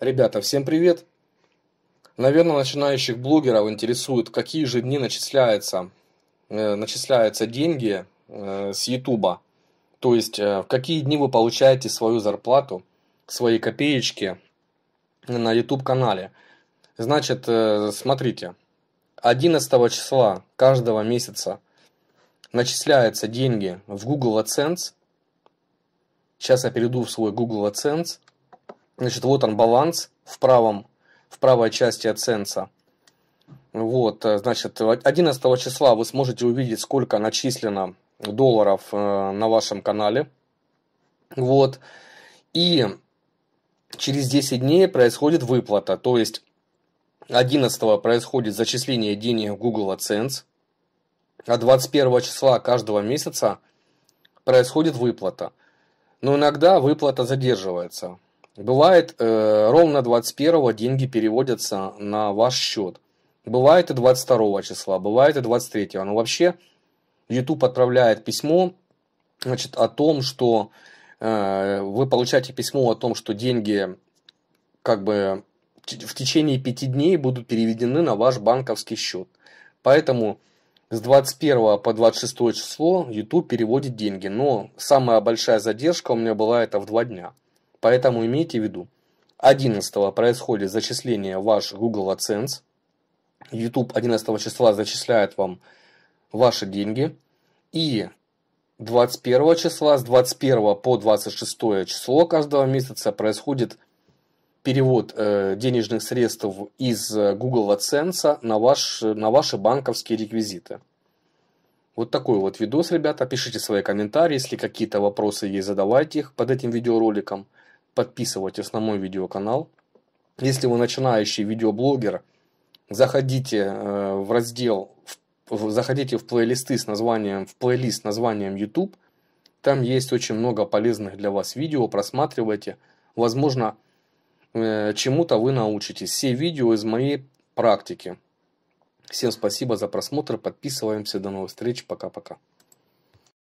Ребята, всем привет! Наверное, начинающих блогеров интересует, какие же дни начисляются, э, начисляются деньги э, с Ютуба. То есть, э, в какие дни вы получаете свою зарплату, свои копеечки на YouTube канале. Значит, э, смотрите, 11 числа каждого месяца начисляются деньги в Google AdSense. Сейчас я перейду в свой Google AdSense Значит, вот он баланс в правом, в правой части AdSense. Вот, э, значит, 11 числа вы сможете увидеть, сколько начислено долларов э, на вашем канале. Вот. И через 10 дней происходит выплата. То есть 11 происходит зачисление денег в Google AdSense. А 21 числа каждого месяца происходит выплата. Но иногда выплата задерживается. Бывает, э, ровно 21 деньги переводятся на ваш счет. Бывает и 22 числа, бывает и 23. -го. Но вообще YouTube отправляет письмо значит, о том, что э, вы получаете письмо о том, что деньги как бы в течение 5 дней будут переведены на ваш банковский счет. Поэтому с 21 по 26 число YouTube переводит деньги. Но самая большая задержка у меня была это в 2 дня. Поэтому имейте в виду, 11 происходит зачисление ваш Google AdSense, YouTube 11 числа зачисляет вам ваши деньги, и 21 числа, с 21 по 26 число каждого месяца происходит перевод э, денежных средств из э, Google AdSense на, ваш, на ваши банковские реквизиты. Вот такой вот видос, ребята. Пишите свои комментарии, если какие-то вопросы есть, задавайте их под этим видеороликом подписывайтесь на мой видеоканал. Если вы начинающий видеоблогер, заходите э, в раздел, заходите в плейлисты с названием, в плейлист с названием YouTube. Там есть очень много полезных для вас видео, просматривайте. Возможно, э, чему-то вы научитесь. Все видео из моей практики. Всем спасибо за просмотр, подписываемся, до новых встреч, пока-пока.